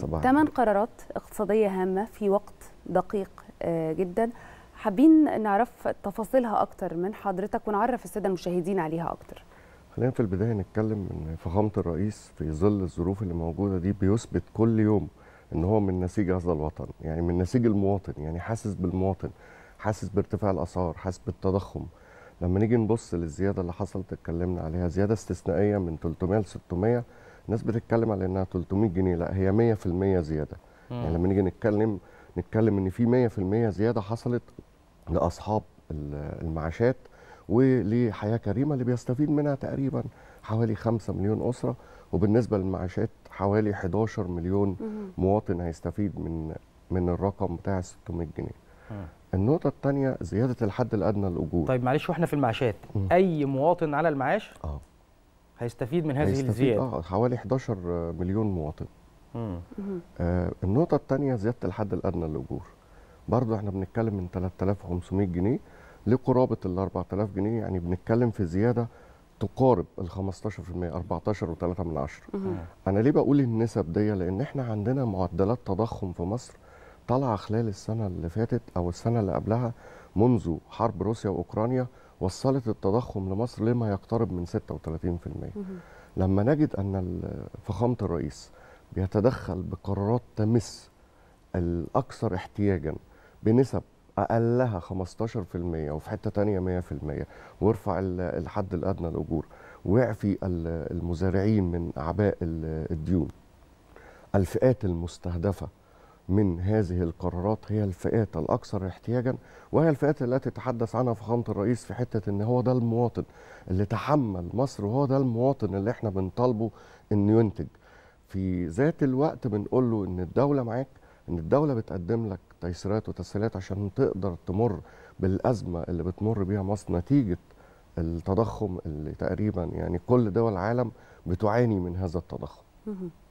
ثمان قرارات اقتصادية هامة في وقت دقيق آه، جدا حابين نعرف تفاصيلها أكتر من حضرتك ونعرف السادة المشاهدين عليها أكتر خلينا في البداية نتكلم إن فخامة الرئيس في ظل الظروف اللي موجودة دي بيثبت كل يوم إن هو من نسيج هذا الوطن يعني من نسيج المواطن يعني حاسس بالمواطن حاسس بارتفاع الأسعار حاسس بالتضخم لما نيجي نبص للزيادة اللي حصلت اتكلمنا عليها زيادة استثنائية من 300 ل 600 الناس بتتكلم على انها 300 جنيه لا هي 100% زياده مم. يعني لما نيجي نتكلم نتكلم ان في 100% زياده حصلت لاصحاب المعاشات ولحياه كريمه اللي بيستفيد منها تقريبا حوالي 5 مليون اسره وبالنسبه للمعاشات حوالي 11 مليون مواطن هيستفيد من من الرقم بتاع 600 جنيه. النقطة الثانية زيادة الحد الأدنى للأجور. طيب معلش واحنا في المعاشات، أي مواطن على المعاش؟ اه هيستفيد من هذه الزياده اه حوالي 11 مليون مواطن آه النقطه الثانيه زياده الحد الادنى للاجور برضو احنا بنتكلم من 3500 جنيه لقرابه ال 4000 جنيه يعني بنتكلم في زياده تقارب ال 15% 14 و3 من انا ليه بقول النسب دي لان احنا عندنا معدلات تضخم في مصر طالعه خلال السنه اللي فاتت او السنه اللي قبلها منذ حرب روسيا واوكرانيا وصلت التضخم لمصر لما يقترب من 36% لما نجد أن فخامة الرئيس بيتدخل بقرارات تمس الأكثر احتياجا بنسب أقلها 15% وفي حتة تانية 100% ويرفع الحد الأدنى للأجور ويعفي المزارعين من أعباء الديون الفئات المستهدفة من هذه القرارات هي الفئات الأكثر احتياجا وهي الفئات التي تحدث عنها فخامة الرئيس في حتة أن هو ده المواطن اللي تحمل مصر وهو ده المواطن اللي احنا بنطالبه أنه ينتج في ذات الوقت بنقول له أن الدولة معاك أن الدولة بتقدم لك تيسيرات وتسهيلات عشان تقدر تمر بالأزمة اللي بتمر بيها مصر نتيجة التضخم اللي تقريبا يعني كل دول العالم بتعاني من هذا التضخم